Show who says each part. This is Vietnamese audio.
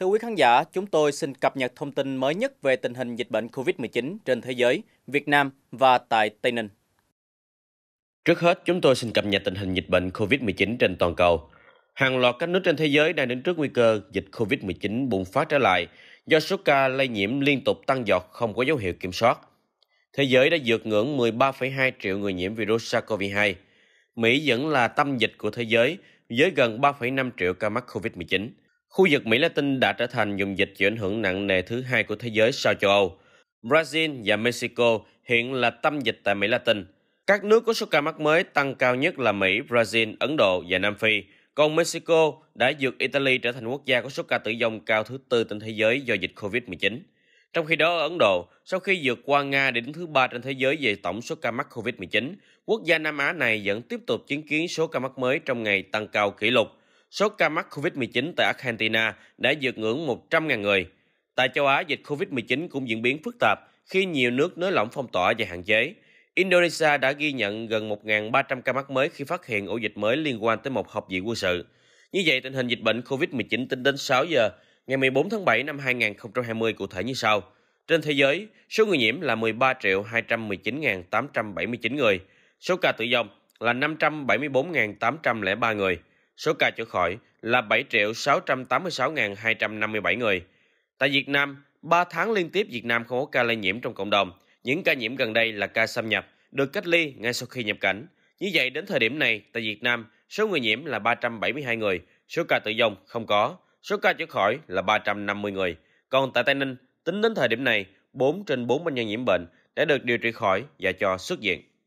Speaker 1: Thưa quý khán giả, chúng tôi xin cập nhật thông tin mới nhất về tình hình dịch bệnh COVID-19 trên thế giới, Việt Nam và tại Tây Ninh.
Speaker 2: Trước hết, chúng tôi xin cập nhật tình hình dịch bệnh COVID-19 trên toàn cầu. Hàng loạt các nước trên thế giới đang đứng trước nguy cơ dịch COVID-19 bùng phát trở lại do số ca lây nhiễm liên tục tăng giọt không có dấu hiệu kiểm soát. Thế giới đã vượt ngưỡng 13,2 triệu người nhiễm virus SARS-CoV-2. Mỹ vẫn là tâm dịch của thế giới với gần 3,5 triệu ca mắc COVID-19. Khu vực Mỹ Latin đã trở thành vùng dịch chịu ảnh hưởng nặng nề thứ hai của thế giới sau châu Âu. Brazil và Mexico hiện là tâm dịch tại Mỹ Latin. Các nước có số ca mắc mới tăng cao nhất là Mỹ, Brazil, Ấn Độ và Nam Phi. Còn Mexico đã vượt Italy trở thành quốc gia có số ca tử vong cao thứ tư trên thế giới do dịch COVID-19. Trong khi đó, ở Ấn Độ, sau khi vượt qua Nga để đứng thứ ba trên thế giới về tổng số ca mắc COVID-19, quốc gia Nam Á này vẫn tiếp tục chứng kiến số ca mắc mới trong ngày tăng cao kỷ lục – số ca mắc COVID-19 tại Argentina đã vượt ngưỡng 100.000 người. Tại châu Á, dịch COVID-19 cũng diễn biến phức tạp khi nhiều nước nới lỏng phong tỏa và hạn chế. Indonesia đã ghi nhận gần 1.300 ca mắc mới khi phát hiện ổ dịch mới liên quan tới một học viện quân sự. Như vậy, tình hình dịch bệnh COVID-19 tính đến 6 giờ ngày 14 tháng 7 năm 2020 cụ thể như sau. Trên thế giới, số người nhiễm là 13.219.879 người, số ca tử vong là 574.803 người, số ca chữa khỏi là 7.686.257 người. Tại Việt Nam, 3 tháng liên tiếp Việt Nam không có ca lây nhiễm trong cộng đồng. Những ca nhiễm gần đây là ca xâm nhập, được cách ly ngay sau khi nhập cảnh. Như vậy, đến thời điểm này, tại Việt Nam, số người nhiễm là 372 người, số ca tử vong không có, số ca chữa khỏi là 350 người. Còn tại Tây Ninh, tính đến thời điểm này, 4 trên 4 bệnh nhân nhiễm bệnh đã được điều trị khỏi và cho xuất viện.